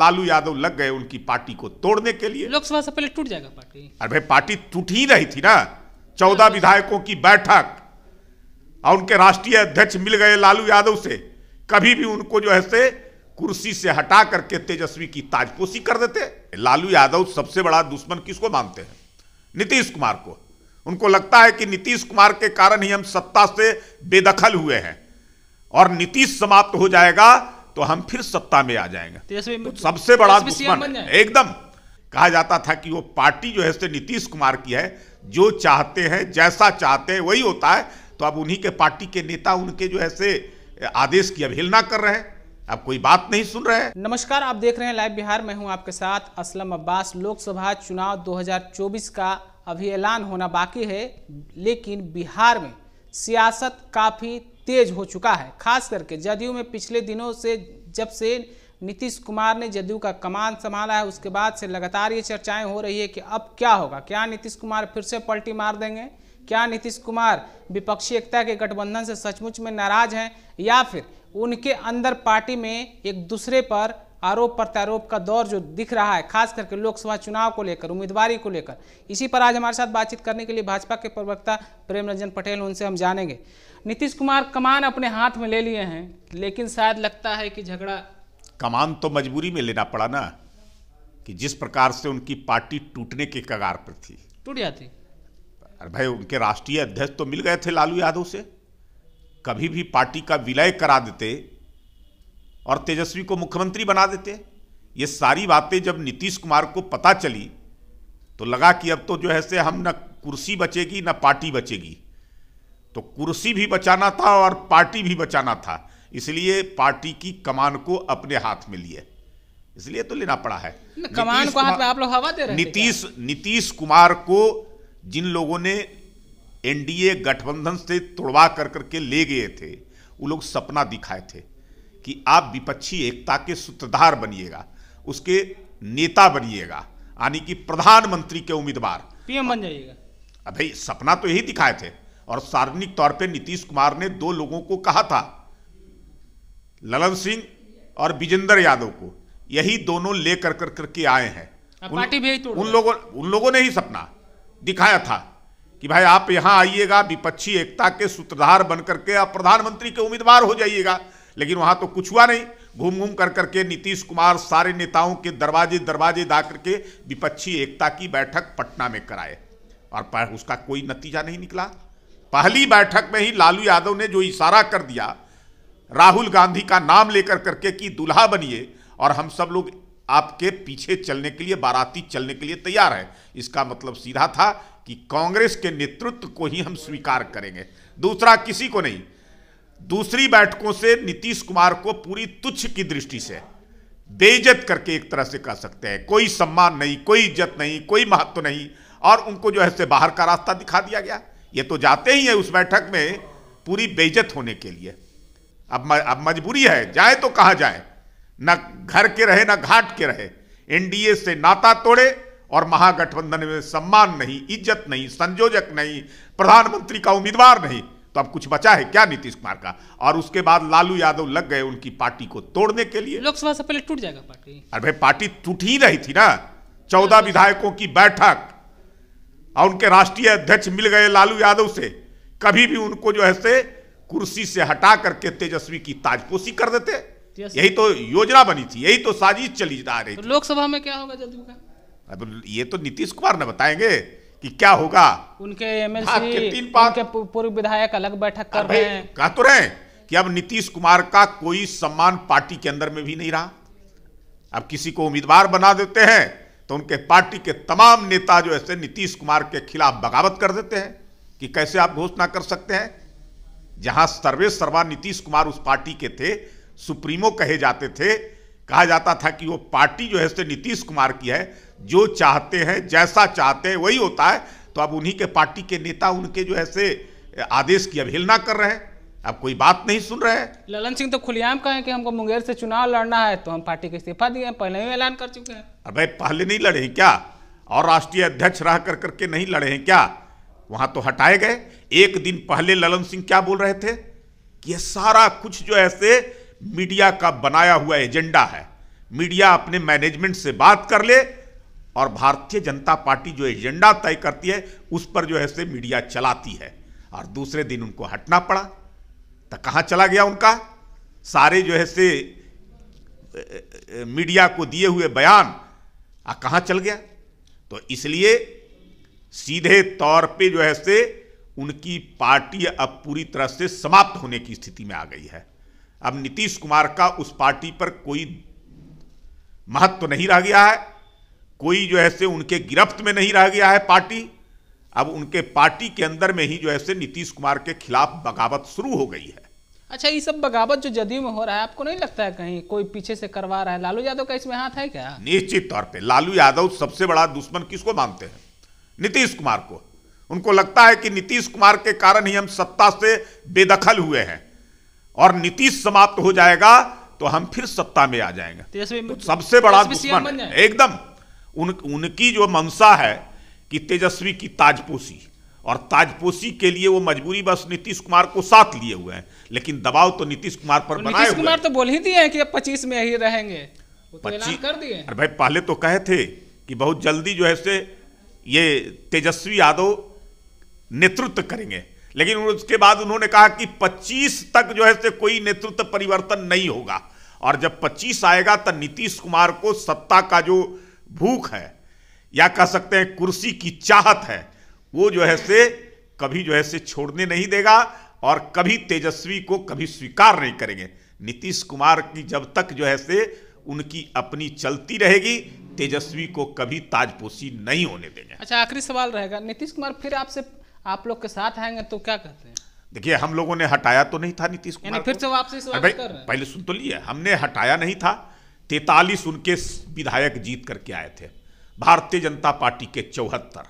लालू यादव लग गए उनकी पार्टी को तोड़ने के लिए लोकसभा से पहले टूट जाएगा पार्टी अरे भाई पार्टी टूट ही रही थी ना चौदह हाँ। विधायकों की बैठक और उनके राष्ट्रीय अध्यक्ष मिल गए लालू यादव से कभी भी उनको जो है से कुर्सी से हटा करके तेजस्वी की ताजपोशी कर देते लालू यादव सबसे बड़ा दुश्मन किसको मानते हैं नीतीश कुमार को उनको लगता है कि नीतीश कुमार के कारण ही हम सत्ता से बेदखल हुए हैं और नीतीश समाप्त हो जाएगा तो हम फिर सत्ता में आ जाएंगे तो, तो सबसे बड़ा दुश्मन एकदम कहा जाता था कि वो पार्टी जो है नीतीश कुमार की है जो चाहते हैं जैसा चाहते हैं वही होता है तो अब उन्हीं के पार्टी के नेता उनके जो है आदेश की अवहेलना कर रहे हैं अब कोई बात नहीं सुन रहे हैं नमस्कार आप देख रहे हैं लाइव बिहार मैं हूं आपके साथ असलम अब्बास लोकसभा चुनाव 2024 का अभी ऐलान होना बाकी है लेकिन बिहार में सियासत काफ़ी तेज हो चुका है खास करके जदयू में पिछले दिनों से जब से नीतीश कुमार ने जदयू का कमान संभाला है उसके बाद से लगातार ये चर्चाएं हो रही है कि अब क्या होगा क्या नीतीश कुमार फिर से पलटी मार देंगे क्या नीतीश कुमार विपक्षी एकता के गठबंधन से सचमुच में नाराज हैं या फिर उनके अंदर पार्टी में एक दूसरे पर आरोप प्रत्यारोप का दौर जो दिख रहा है खास करके लोकसभा चुनाव को लेकर उम्मीदवारी को लेकर इसी पर आज हमारे साथ बातचीत करने के लिए भाजपा के प्रवक्ता प्रेम रंजन पटेल उनसे हम जानेंगे नीतीश कुमार कमान अपने हाथ में ले लिए हैं लेकिन शायद लगता है कि झगड़ा कमान तो मजबूरी में लेना पड़ा ना कि जिस प्रकार से उनकी पार्टी टूटने के कगार पर थी टूट जाती अरे भाई उनके राष्ट्रीय अध्यक्ष तो मिल गए थे लालू यादव से कभी भी पार्टी का विलय करा देते और तेजस्वी को मुख्यमंत्री बना देते ये सारी बातें जब नीतीश कुमार को पता चली तो लगा कि अब तो जो है से हम न कुर्सी बचेगी न पार्टी बचेगी तो कुर्सी भी बचाना था और पार्टी भी बचाना था इसलिए पार्टी की कमान को अपने हाथ में लिए इसलिए तो लेना पड़ा है कमान को हाथ में आप लोग हवा दे रहे नीतीश नीतीश कुमार को जिन लोगों ने एनडीए गठबंधन से तोड़वा कर करके ले गए थे वो लोग सपना दिखाए थे कि आप विपक्षी एकता के सूत्रधार बनिएगा उसके नेता बनिएगा यानी कि प्रधानमंत्री के उम्मीदवार पीएम बन जाइएगा अभी सपना तो यही दिखाए थे और सार्वजनिक तौर पे नीतीश कुमार ने दो लोगों को कहा था ललन सिंह और विजेंद्र यादव को यही दोनों ले कर कर करके आए हैं उन, उन लोगों उन लोगों ने ही सपना दिखाया था कि भाई आप यहां आइएगा विपक्षी एकता के सूत्रधार बनकर के आप प्रधानमंत्री के उम्मीदवार हो जाइएगा लेकिन वहां तो कुछ हुआ नहीं घूम घूम कर करके नीतीश कुमार सारे नेताओं के दरवाजे दरवाजे दा करके विपक्षी एकता की बैठक पटना में कराए और उसका कोई नतीजा नहीं निकला पहली बैठक में ही लालू यादव ने जो इशारा कर दिया राहुल गांधी का नाम लेकर करके कि दुल्हा बनिए और हम सब लोग आपके पीछे चलने के लिए बाराती चलने के लिए तैयार हैं इसका मतलब सीधा था कि कांग्रेस के नेतृत्व को ही हम स्वीकार करेंगे दूसरा किसी को नहीं दूसरी बैठकों से नीतीश कुमार को पूरी तुच्छ की दृष्टि से बेइज्जत करके एक तरह से कह सकते हैं कोई सम्मान नहीं कोई इज्जत नहीं कोई महत्व तो नहीं और उनको जो है से बाहर का रास्ता दिखा दिया गया ये तो जाते ही है उस बैठक में पूरी बेइज्जत होने के लिए अब अब मजबूरी है जाए तो कहा जाए ना घर के रहे ना घाट के रहे एनडीए से नाता तोड़े और महागठबंधन में सम्मान नहीं इज्जत नहीं संयोजक नहीं प्रधानमंत्री का उम्मीदवार नहीं तो अब कुछ बचा है क्या नीतीश कुमार का और उसके बाद लालू यादव लग गए उनकी पार्टी को तोड़ने के लिए लोकसभा से पहले टूट जाएगा पार्टी अरे पार्टी टूट ही रही थी ना चौदह विधायकों की बैठक और उनके राष्ट्रीय अध्यक्ष मिल गए लालू यादव से कभी भी उनको जो है से कुर्सी से हटा करके तेजस्वी की ताजपोशी कर देते यही तो योजना बनी थी यही तो साजिश चली जा रही तो लोकसभा में क्या होगा जल्दी का अब ये तो नीतीश कुमार ने बताएंगे कि क्या होगा उनके एमएलसी हाँ, तीन पूर्व विधायक अलग बैठक कर रहे हैं कह तो रहे कि अब नीतीश कुमार का कोई सम्मान पार्टी के अंदर में भी नहीं रहा अब किसी को उम्मीदवार बना देते हैं तो उनके पार्टी के तमाम नेता जो ऐसे नीतीश कुमार के खिलाफ बगावत कर देते हैं कि कैसे आप घोषणा कर सकते हैं जहां सर्वे सर्वा नीतीश कुमार उस पार्टी के थे सुप्रीमो कहे जाते थे कहा जाता था कि वो पार्टी जो है से नीतीश कुमार की है जो चाहते हैं जैसा चाहते हैं वही होता है तो अब उन्हीं के पार्टी के नेता उनके जो से आदेश की अवहेलना कर रहे हैं अब कोई बात नहीं सुन रहे हैं ललन सिंह तो खुलेआम कहें कि हमको मुंगेर से चुनाव लड़ना है तो हम पार्टी को इस्तीफा दिए पहले ही ऐलान कर चुके हैं अरे पहले नहीं लड़े हैं क्या और राष्ट्रीय अध्यक्ष रह कर करके नहीं लड़े हैं क्या वहां तो हटाए गए एक दिन पहले ललन सिंह क्या बोल रहे थे कि ये सारा कुछ जो ऐसे मीडिया का बनाया हुआ एजेंडा है मीडिया अपने मैनेजमेंट से बात कर ले और भारतीय जनता पार्टी जो एजेंडा तय करती है उस पर जो है से मीडिया चलाती है और दूसरे दिन उनको हटना पड़ा तो कहाँ चला गया उनका सारे जो है से मीडिया को दिए हुए बयान आ कहाँ चल गया तो इसलिए सीधे तौर पे जो है से उनकी पार्टी अब पूरी तरह से समाप्त होने की स्थिति में आ गई है अब नीतीश कुमार का उस पार्टी पर कोई महत्व तो नहीं रह गया है कोई जो है उनके गिरफ्त में नहीं रह गया है पार्टी अब उनके पार्टी के अंदर में ही जो है नीतीश कुमार के खिलाफ बगावत शुरू हो गई है अच्छा ये सब बगावत जो जदयू में हो रहा है आपको नहीं लगता है कहीं कोई पीछे से करवा रहा है लालू यादव का इसमें हाथ है क्या निश्चित तौर पर लालू यादव सबसे बड़ा दुश्मन किसको मानते हैं नीतीश कुमार को उनको लगता है कि नीतीश कुमार के कारण ही हम सत्ता से बेदखल हुए हैं और नीतीश समाप्त हो जाएगा तो हम फिर सत्ता में आ जाएंगे तो, तो सबसे बड़ा दुश्मन एकदम उन उनकी जो मनसा है कि तेजस्वी की ताजपोशी और ताजपोशी के लिए वो मजबूरी बस नीतीश कुमार को साथ लिए हुए हैं लेकिन दबाव तो नीतीश कुमार पर तो बनाए नीतीश कुमार तो बोल ही दिए हैं कि अब पच्चीस में ही रहेंगे पच्चीस तो कर दिए अरे भाई पहले तो कहे थे कि बहुत जल्दी जो है से ये तेजस्वी यादव नेतृत्व करेंगे लेकिन उसके बाद उन्होंने कहा कि 25 तक जो है से कोई नेतृत्व परिवर्तन नहीं होगा और जब 25 आएगा तो नीतीश कुमार को सत्ता का जो भूख है या कह सकते हैं कुर्सी की चाहत है वो जो है से कभी जो है से छोड़ने नहीं देगा और कभी तेजस्वी को कभी स्वीकार नहीं करेंगे नीतीश कुमार की जब तक जो है से उनकी अपनी चलती रहेगी तेजस्वी को कभी ताजपोशी नहीं होने देंगे अच्छा आखिरी सवाल रहेगा नीतीश कुमार फिर आपसे आप लोग के साथ आएंगे तो क्या कहते हैं देखिए हम लोगों ने हटाया तो नहीं था नीतीश कुमार फिर से आपसे पहले सुन तो लिए हमने हटाया नहीं था तैतालीस उनके विधायक जीत करके आए थे भारतीय जनता पार्टी के चौहत्तर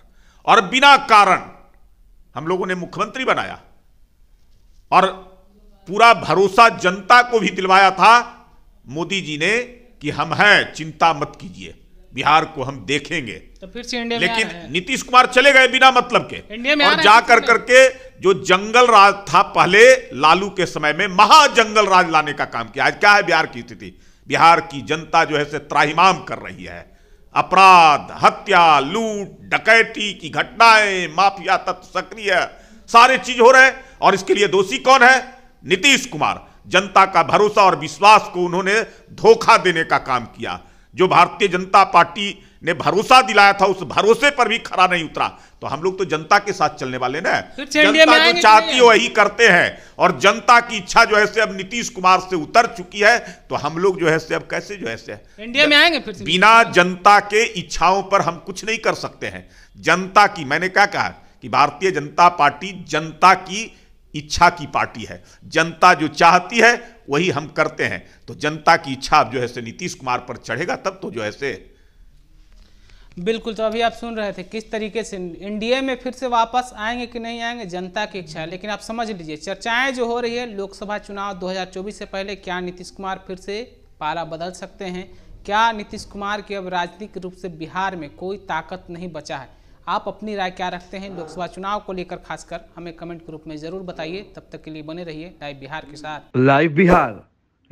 और बिना कारण हम लोगों ने मुख्यमंत्री बनाया और पूरा भरोसा जनता को भी दिलवाया था मोदी जी ने कि हम हैं चिंता मत कीजिए बिहार को हम देखेंगे तो फिर से इंडिया लेकिन नीतीश कुमार चले गए बिना मतलब के इंडिया में और जा कर करके जो जंगल राज था पहले लालू के समय में महाजंगल राज लाने का काम किया आज क्या है बिहार की स्थिति बिहार की जनता जो है से त्राहिमाम कर रही है अपराध हत्या लूट डकैती की घटनाएं माफिया तत्व सक्रिय सारे चीज हो रहे हैं और इसके लिए दोषी कौन है नीतीश कुमार जनता का भरोसा और विश्वास को उन्होंने धोखा देने का काम किया जो भारतीय जनता पार्टी ने भरोसा दिलाया था उस भरोसे पर भी खरा नहीं उतरा तो हम लोग तो जनता के साथ चलने वाले ना जनता जो चाहती है वही करते हैं और जनता की इच्छा जो है से अब नीतीश कुमार से उतर चुकी है तो हम लोग जो है से अब कैसे जो है से इंडिया में आएंगे फिर बिना जनता के इच्छाओं पर हम कुछ नहीं कर सकते हैं जनता की मैंने क्या कहा कि भारतीय जनता पार्टी जनता की इच्छा की पार्टी है जनता जो चाहती है वही हम करते हैं तो जनता की इच्छा जो है नीतीश कुमार पर चढ़ेगा तब तो जो है से बिल्कुल तो अभी आप सुन रहे थे किस तरीके से एनडीए में फिर से वापस आएंगे कि नहीं आएंगे जनता की इच्छा है लेकिन आप समझ लीजिए चर्चाएं जो हो रही है लोकसभा चुनाव 2024 से पहले क्या नीतीश कुमार फिर से पारा बदल सकते हैं क्या नीतीश कुमार की अब राजनीतिक रूप से बिहार में कोई ताकत नहीं बचा है आप अपनी राय क्या रखते हैं लोकसभा चुनाव को लेकर खासकर हमें कमेंट ग्रुप में जरूर बताइए तब तक के लिए बने रहिए लाइव बिहार के साथ लाइव बिहार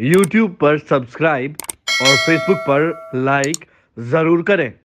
यूट्यूब पर सब्सक्राइब और फेसबुक पर लाइक जरूर करें